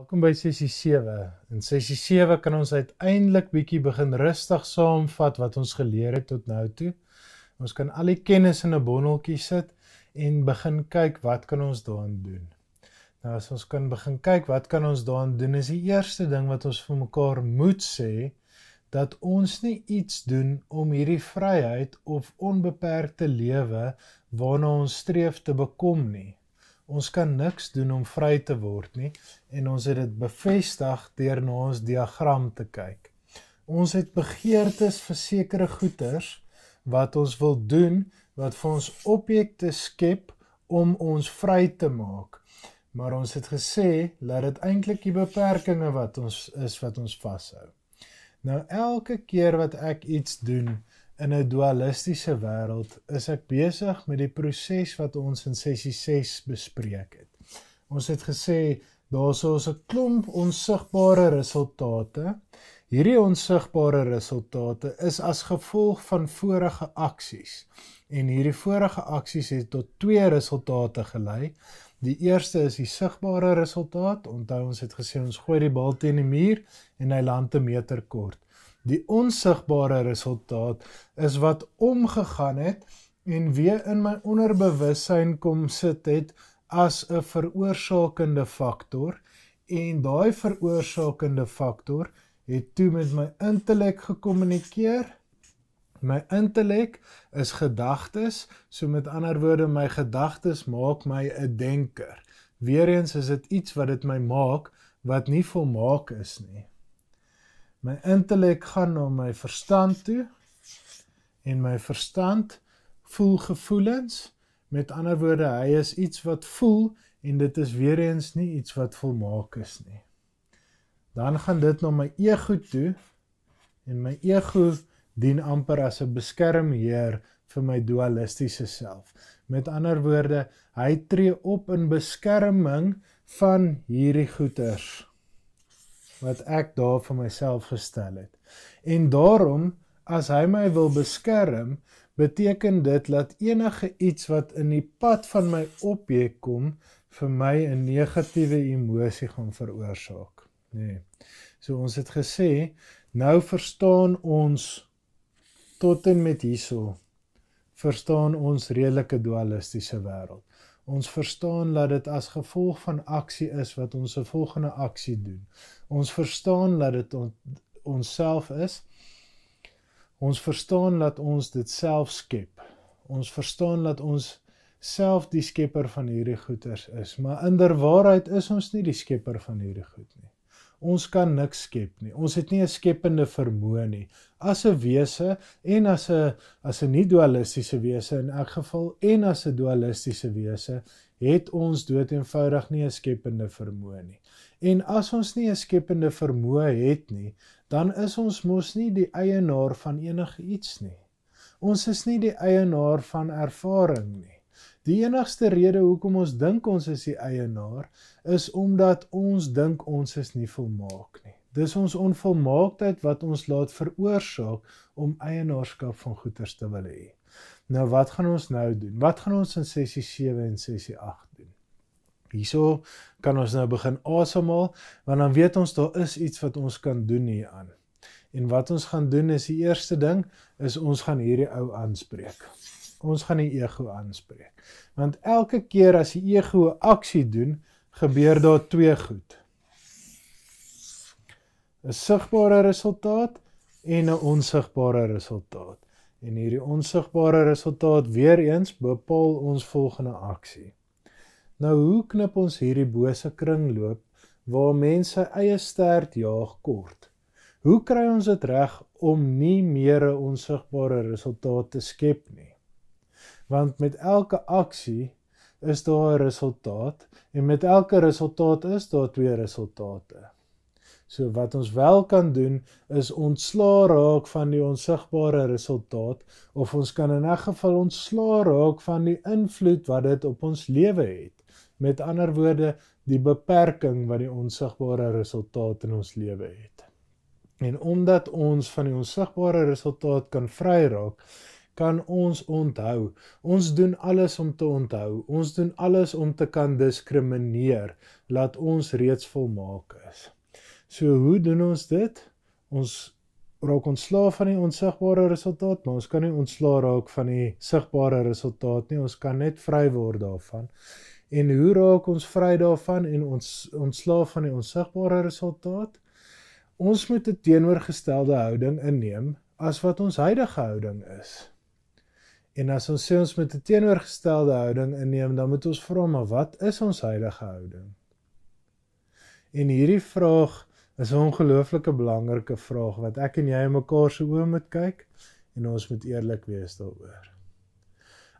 Welkom by sessie 7. In sessie 7 kan ons uiteindelik bietjie begin rustig saamvat wat ons geleer het tot nou toe. Ons kan al die kennis in 'n bondeltjie sit en begin kyk wat kan ons daaraan doen. Nou as ons kan begin kyk wat kan ons daaraan doen, is die eerste ding wat ons vir mekaar moet sê dat ons nie iets doen om hierdie vryheid of onbeperkte lewe waarna ons streef te bekom nie ons kan niks doen om vry te word nie en ons het dit bevestig deur na ons diagram te kyk. Ons het begeertes vir sekere goederes wat ons wil doen wat vir ons objekte skep om ons vry te maak. Maar ons het gesê dat dit eintlik die beperkings wat ons is wat ons vashou. Nou elke keer wat ek iets doen, In 'n dualistiese wêreld is ek besig met die proses wat ons in sessie 6 bespreek het. Ons het gesê daar's ons 'n klomp onsigbare resultate. Hierdie onsigbare resultate is as gevolg van vorige aksies. En hierdie vorige aksies het tot twee resultate gelei. Die eerste is die sigbare resultaat. Onthou ons het gesê ons gooi die bal teen die muur en hy land 'n meter kort. Die onsigbare resultaat is wat omgegaan het en weer in my onderbewussyn kom sit het as 'n veroorsakende faktor en daai veroorsakende faktor het toe met my intellek gekommunikeer. My intellek is gedagtes, so met ander woorde my gedagtes maak my 'n denker. Weerens is dit iets wat dit my maak wat nie volmaak is nie my intellek gaan na my verstand toe en my verstand voel gevoelens met ander woorde hy is iets wat voel en dit is weer eens nie iets wat volmaak is nie dan gaan dit na my ego toe en my ego dien amper as 'n beskermheer vir my dualistiese self. Met ander woorde, hy tree op in beskerming van hierdie goeters wat ek daar vir myself gestel het. En daarom as hy my wil beskerm, beteken dit dat enige iets wat in die pad van my opbeek kom vir my 'n negatiewe emosie gaan veroorsaak, nê. Nee. So ons het gesê, nou verstaan ons tot en met hierso verstaan ons redelike dualistiese wêreld. Ons verstaan dat dit as gevolg van aksie is wat ons 'n volgende aksie doen. Ons verstaan dat dit on, onsself is. Ons verstaan dat ons dit self skep. Ons verstaan dat ons self die skepper van hierdie goeder is, maar in werklikheid is ons nie die skepper van hierdie goed nie. Ons kan niks skep nie. Ons het nie 'n skepende vermoë nie. As 'n wese en as 'n as 'n nie-dualistiese wese in elk geval en as 'n dualistiese wese het ons doeteenvoudig nie 'n skepende vermoë nie. En as ons nie 'n skepende vermoë het nie, dan is ons mos nie die eienaar van enige iets nie. Ons is nie die eienaar van ervaring nie. Die enigste rede hoekom ons dink ons is die eienaar, is omdat ons dink ons is nie volmaak nie. Dis ons onvolmaaktheid wat ons laat veroorsaak om eienaarskap van goederes te wil hê. Nou wat gaan ons nou doen? Wat gaan ons in sessie 7 en sessie 8 doen? Hierso kan ons nou begin asemhaal want dan weet ons daar is iets wat ons kan doen hier aan. En wat ons gaan doen is die eerste ding is ons gaan hierdie ou aanspreek. Ons gaan die ego aanspreek. Want elke keer as die ego 'n aksie doen, gebeur daar twee goed. 'n Sigbare resultaat en 'n onsigbare resultaat. En hierdie onsigbare resultaat weer eens bepaal ons volgende aksie. Nou hoe knip ons hierdie bose kringloop waar mense eie stert jaag kort? Hoe kry ons dit reg om nie meer 'n onsigbare resultaat te skep nie? Want met elke aksie is daar 'n resultaat en met elke resultaat is daar twee resultate. So wat ons wel kan doen is ontslaa raak van die onsigbare resultaat of ons kan in 'n geval ontslaa raak van die invloed wat dit op ons lewe het. Met ander woorde, die beperking wat die onsigbare resultaat in ons lewe het. En omdat ons van die onsigbare resultaat kan vry raak, kan ons onthou. Ons doen alles om te onthou. Ons doen alles om te kan diskrimineer laat ons reeds volmaak is. So hoe doen ons dit? Ons raak ontslaaf van die onsigbare resultaat, maar ons kan nie ontslaa raak van die sigbare resultaat nie. Ons kan net vry word daarvan. En hoe raak ons vry daarvan en ons ontslaaf van die onsigbare resultaat? Ons moet 'n teenoorgestelde houding inneem as wat ons huidige houding is. En as ons sê ons moet 'n teenoorgestelde houding inneem, dan moet ons vra maar wat is ons huidige houding? En hierdie vraag is 'n ongelooflike belangrike vraag wat ek en jy mekaar se oë moet kyk en ons moet eerlik wees daaroor.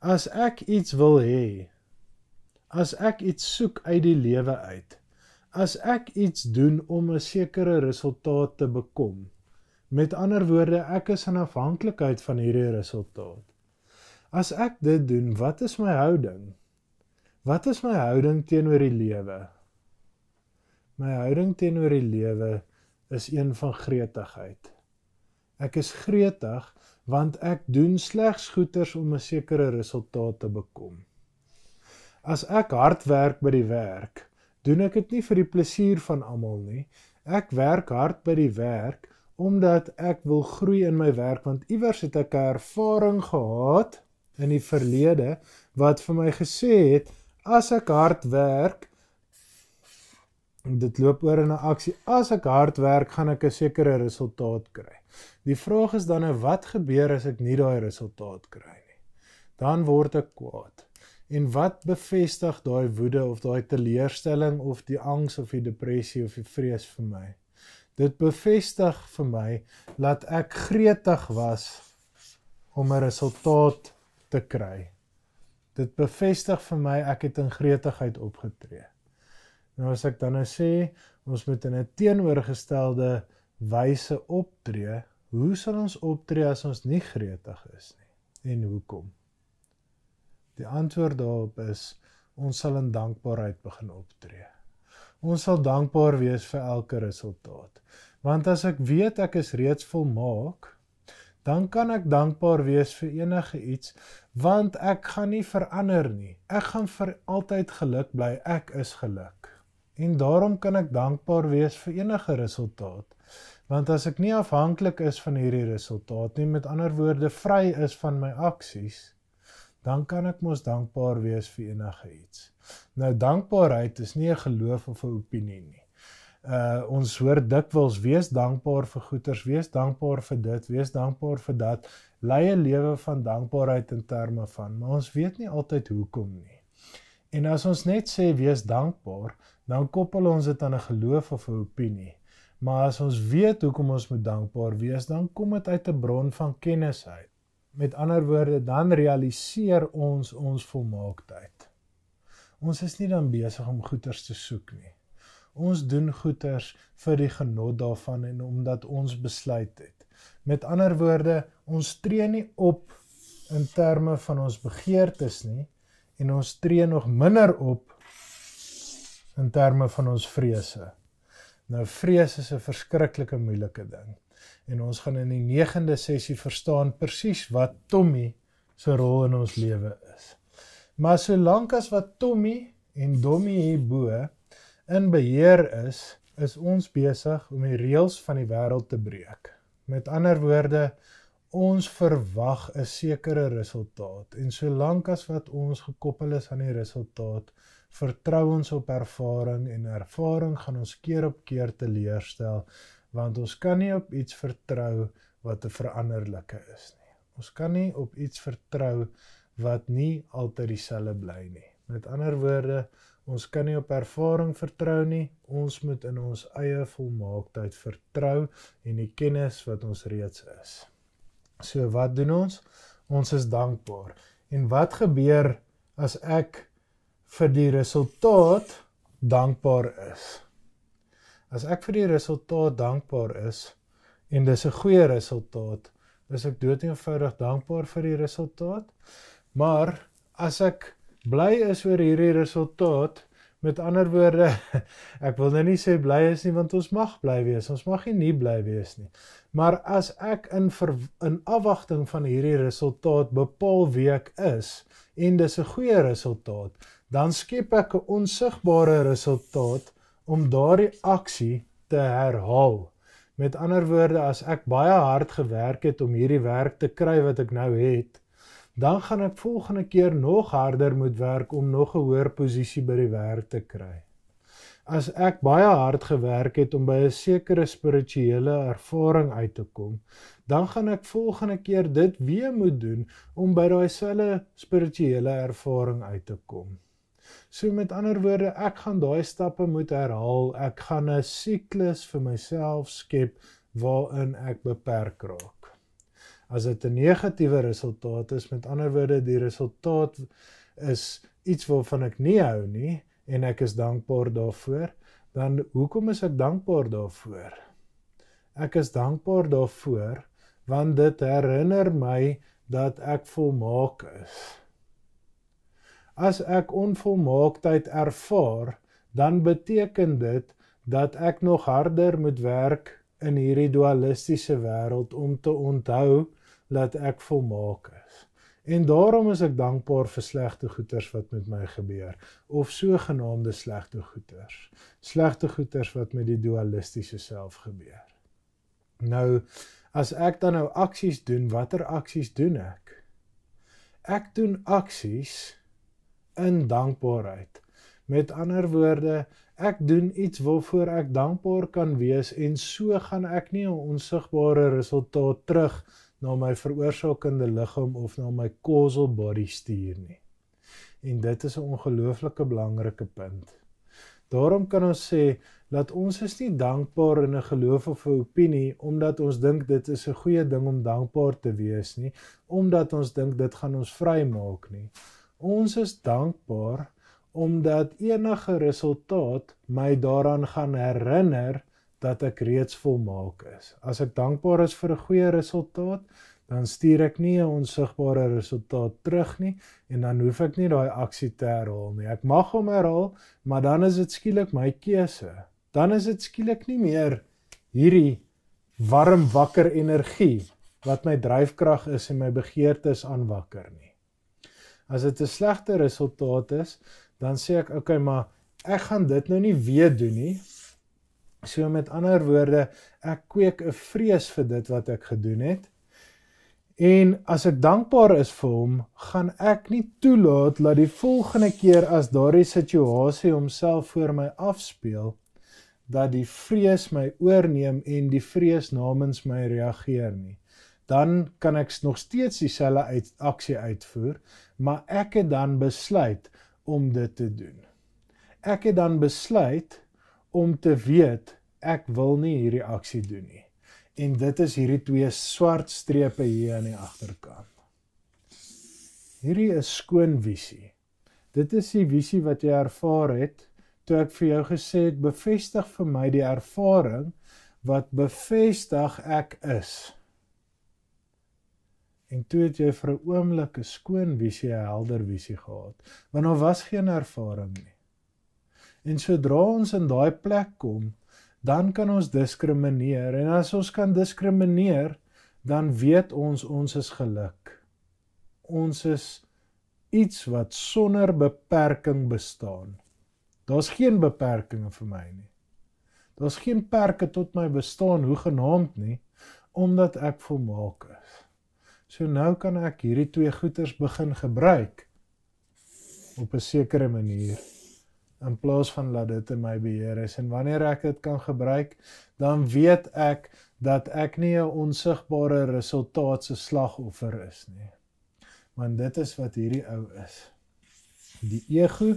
As ek iets wil hê, As ek iets soek uit die lewe uit, as ek iets doen om 'n sekere resultaat te bekom. Met ander woorde, ek is in afhanklikheid van hierdie resultaat. As ek dit doen, wat is my houding? Wat is my houding teenoor die lewe? My houding teenoor die lewe is een van gretigheid. Ek is gretig want ek doen slegs goeders om 'n sekere resultaat te bekom. As ek hard werk by die werk, doen ek dit nie vir die plesier van almal nie. Ek werk hard by die werk omdat ek wil groei in my werk want iewers het ek 'n ervaring gehad in die verlede wat vir my gesê het as ek hard werk dit loop oor in 'n aksie as ek hard werk gaan ek 'n sekere resultaat kry. Die vraag is dan nou wat gebeur as ek nie daai resultaat kry nie? Dan word ek kwaad. En wat bevestig daai woede of daai teleurstelling of die angs of die depressie of die vrees vir my? Dit bevestig vir my dat ek gretig was om 'n resultaat te kry. Dit bevestig vir my ek het in gretigheid opgetree. Nou as ek dan nou sê ons moet in 'n teenoorgestelde wyse optree, hoe sal ons optree as ons nie gretig is nie? En hoekom? Die antwoord daarop is ons sal in dankbaarheid begin optree. Ons sal dankbaar wees vir elke resultaat. Want as ek weet ek is reeds volmaak, dan kan ek dankbaar wees vir enige iets want ek gaan nie verander nie. Ek gaan vir altyd geluk bly. Ek is geluk. En daarom kan ek dankbaar wees vir enige resultaat. Want as ek nie afhanklik is van hierdie resultaat nie, met ander woorde vry is van my aksies, dan kan ek mos dankbaar wees vir enige iets. Nou dankbaarheid is nie 'n geloof of 'n opinie nie. Uh ons hoor dikwels wees dankbaar vir goeders, wees dankbaar vir dit, wees dankbaar vir dat. Leie lewe van dankbaarheid in terme van, maar ons weet nie altyd hoekom nie. En as ons net sê wees dankbaar, dan koppel ons dit aan 'n geloof of 'n opinie. Maar as ons weet hoekom ons moet dankbaar wees, dan kom dit uit 'n bron van kennis uit. Met ander woorde, dan realiseer ons ons volmaaktheid. Ons is nie dan besig om goeders te soek nie. Ons doen goeders vir die genot daarvan en omdat ons besluit het. Met ander woorde, ons tree nie op in terme van ons begeertes nie en ons tree nog minder op in terme van ons vrese. Nou vrees is 'n verskriklike moeilike ding en ons gaan in die 9de sessie verstaan presies wat Tommy se rol in ons lewe is. Maar solank as wat Tommy en Dommy hierbo in beheer is, is ons besig om die reëls van die wêreld te breek. Met ander woorde, ons verwag 'n sekere resultaat en solank as wat ons gekoppel is aan die resultaat, vertrou ons op ervaring en ervaring gaan ons keer op keer teleurstel want ons kan nie op iets vertrou wat 'n veranderlike is nie. Ons kan nie op iets vertrou wat nie altyd dieselfde bly nie. Met ander woorde, ons kan nie op ervaring vertrou nie. Ons moet in ons eie volmaaktheid vertrou en die kennis wat ons reeds is. So wat doen ons? Ons is dankbaar. En wat gebeur as ek vir die resultaat dankbaar is? As ek vir die resultaat dankbaar is en dis 'n goeie resultaat, is ek doeteenoudig dankbaar vir die resultaat. Maar as ek bly is oor hierdie resultaat, met ander woorde, ek wil nou nie sê bly is nie want ons mag bly wees. Ons mag nie bly wees nie. Maar as ek in ver, in afwagting van hierdie resultaat bepaal wie ek is en dis 'n goeie resultaat, dan skep ek 'n onsigbare resultaat om daardie aksie te herhaal. Met ander woorde, as ek baie hard gewerk het om hierdie werk te kry wat ek nou het, dan gaan ek volgende keer nog harder moet werk om nog 'n hoër posisie by die werk te kry. As ek baie hard gewerk het om by 'n sekere spirituele ervaring uit te kom, dan gaan ek volgende keer dit weer moet doen om by daai selfe spirituele ervaring uit te kom. So met ander woorde, ek gaan daai stappe moet herhaal. Ek gaan 'n siklus vir myself skep waarin ek beperk raak. As dit 'n negatiewe resultaat is, met ander woorde, die resultaat is iets waarvan ek nie hou nie en ek is dankbaar daarvoor, dan hoekom is ek dankbaar daarvoor? Ek is dankbaar daarvoor want dit herinner my dat ek volmaak is. As ek onvolmaaktheid ervaar, dan beteken dit dat ek nog harder moet werk in hierdie dualistiese wêreld om te onthou dat ek volmaak is. En daarom is ek dankbaar vir slegte goeters wat met my gebeur of sogenaamde slegte goeters. Slegte goeters wat met die dualistiese self gebeur. Nou as ek dan nou aksies doen, watter aksies doen ek? Ek doen aksies in dankbaarheid. Met ander woorde, ek doen iets waarvoor ek dankbaar kan wees en so gaan ek nie 'n onsigbare resultaat terug na my veroorsakende liggaam of na my causal body stuur nie. En dit is 'n ongelooflike belangrike punt. Daarom kan ons sê dat ons is nie dankbaar in 'n geloof of 'n opinie omdat ons dink dit is 'n goeie ding om dankbaar te wees nie, omdat ons dink dit gaan ons vrymaak nie. Ons is dankbaar omdat enige resultaat my daaraan gaan herinner dat ek reeds volmaak is. As ek dankbaar is vir 'n goeie resultaat, dan stuur ek nie 'n onsigbare resultaat terug nie en dan hoef ek nie daai aksie te herhaal nie. Ek mag hom herhaal, maar dan is dit skielik my keuse. Dan is dit skielik nie meer hierdie warm wakker energie wat my dryfkrag is en my begeertes aanwakker nie as dit 'n slegte resultaat is, dan sê ek, okay, maar ek gaan dit nou nie weer doen nie. So met ander woorde, ek kweek 'n vrees vir dit wat ek gedoen het. En as ek dankbaar is vir hom, gaan ek nie toelaat dat die volgende keer as daardie situasie homself voor my afspeel dat die vrees my oorneem en die vrees namens my reageer nie dan kan ek nog steeds dieselfde uit, aksie uitvoer, maar ek het dan besluit om dit te doen. Ek het dan besluit om te weet ek wil nie hierdie aksie doen nie. En dit is hierdie twee swart strepe hier aan die agterkant. Hierdie is skoon visie. Dit is die visie wat jy ervaar het toe ek vir jou gesê het bevestig vir my die ervaring wat bevestig ek is. En toe het jy vir 'n oomblik 'n skoon visie, 'n helder visie gehad, want daar was geen ervaring nie. En sodra ons in daai plek kom, dan kan ons diskrimineer en as ons kan diskrimineer, dan weet ons ons is geluk. Ons is iets wat sonder beperking bestaan. Daar's geen beperkings vir my nie. Daar's geen perke tot my bestaan hoegenaamd nie, omdat ek volmaak is. So nou kan ek hierdie twee goeders begin gebruik op 'n sekere manier in plaas van laat dit in my beheer is en wanneer ek dit kan gebruik, dan weet ek dat ek nie 'n onsigbare resultaat se slagoffer is nie. Want dit is wat hierdie ou is. Die ego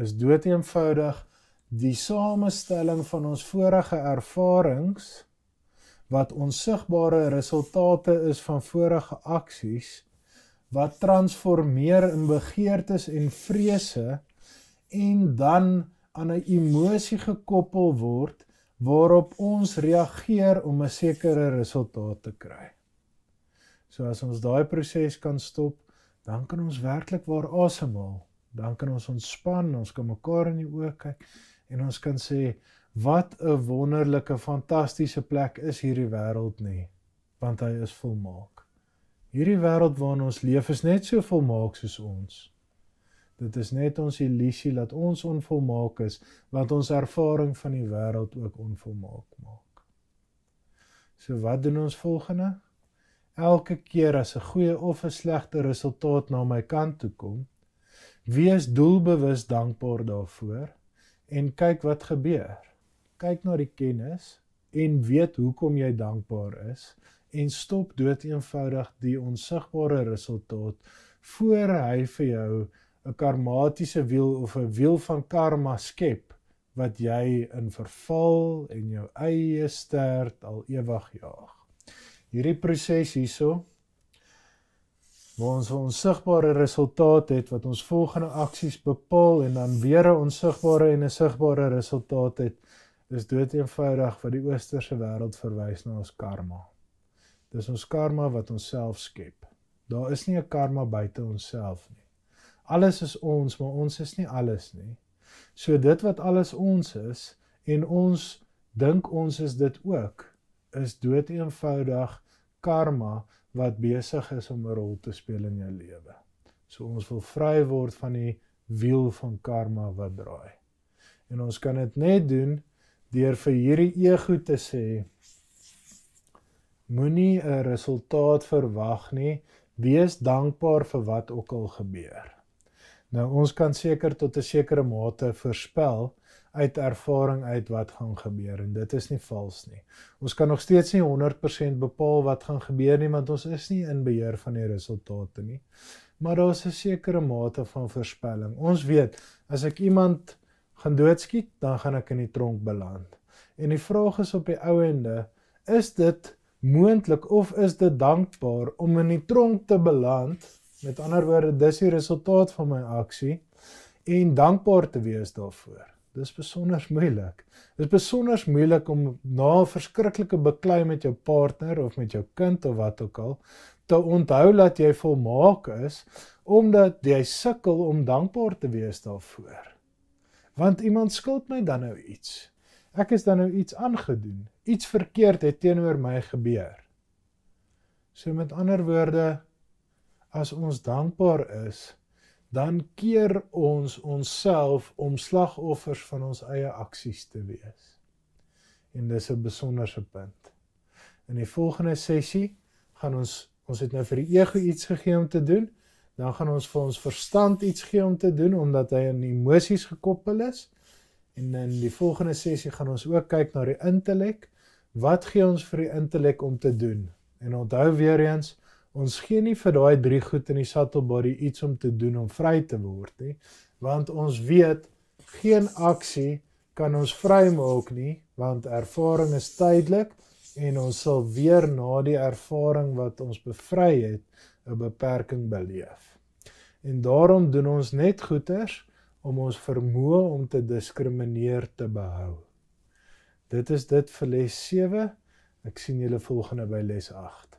is doeteenoudig die samestelling van ons vorige ervarings wat onsigbare resultate is van vorige aksies wat transformeer in begeertes en vrese en dan aan 'n emosie gekoppel word waarop ons reageer om 'n sekere resultaat te kry. So as ons daai proses kan stop, dan kan ons werklik waar asemhaal. Dan kan ons ontspan, ons kan mekaar in die oë kyk en ons kan sê, Wat 'n wonderlike, fantastiese plek is hierdie wêreld nie, want hy is volmaak. Hierdie wêreld waarin ons leef is net so volmaak soos ons. Dit is net ons illusie dat ons onvolmaak is, want ons ervaring van die wêreld ook onvolmaak maak. So wat doen ons volgende? Elke keer as 'n goeie of 'n slegte resultaat na my kant toe kom, wees doelbewus dankbaar daarvoor en kyk wat gebeur kyk na die kennis en weet hoekom jy dankbaar is en stop dood eenvoudig die onsigbare resultaat voor hy vir jou 'n karmatiese wiel of 'n wiel van karma skep wat jy in verval en jou eie stert al ewig jaag. Hierdie proses hierso waar ons 'n onsigbare resultaat het wat ons volgende aksies bepaal en dan weer 'n onsigbare en 'n sigbare resultaat het is dood eenvoudig wat die oosterse wêreld verwys na ons karma. Dis ons karma wat ons self skep. Daar is nie 'n karma buite onsself nie. Alles is ons, maar ons is nie alles nie. So dit wat alles ons is en ons dink ons is dit ook, is dood eenvoudig karma wat besig is om 'n rol te speel in jou lewe. So ons wil vry word van die wiel van karma wat draai. En ons kan dit net doen deur vir hierdie ego te sê moenie 'n resultaat verwag nie wees dankbaar vir wat ook al gebeur nou ons kan seker tot 'n sekere mate voorspel uit ervaring uit wat gaan gebeur en dit is nie vals nie. Ons kan nog steeds nie 100% bepaal wat gaan gebeur nie want ons is nie in beheer van die resultate nie. Maar daar's 'n sekere mate van voorspelling. Ons weet as ek iemand gaan doodskiet, dan gaan ek in die tronk beland. En die vraag is op die ouende, is dit moontlik of is dit dankbaar om in die tronk te beland? Met ander woorde, dis die resultaat van my aksie en dankbaar te wees daarvoor. Dis besonder moeilik. Dis besonder moeilik om na 'n verskriklike beklei met jou partner of met jou kind of wat ook al te onthou dat jy volmaak is omdat jy sukkel om dankbaar te wees daarvoor want iemand skuld my dan nou iets. Ek is dan nou iets aangedoen. Iets verkeerd het teenoor my gebeur. So met ander woorde as ons dankbaar is, dan keer ons onsself om slagoffers van ons eie aksies te wees. En dis 'n besonderse punt. In die volgende sessie gaan ons ons het nou vir die ego iets gegee om te doen dan gaan ons vir ons verstand iets gee om te doen omdat hy aan emosies gekoppel is. En in die volgende sessie gaan ons ook kyk na die intellek. Wat gee ons vir die intellek om te doen? En onthou weer eens, ons gee nie vir daai drie goed in die subtle body iets om te doen om vry te word nie, want ons weet geen aksie kan ons vrymaak nie, want ervaring is tydelik en ons sal weer na die ervaring wat ons bevry het 'n beperking beleef. En daarom doen ons net goeters om ons vermoë om te diskrimineer te behou. Dit is dit vir les 7. Ek sien julle volgende by les 8.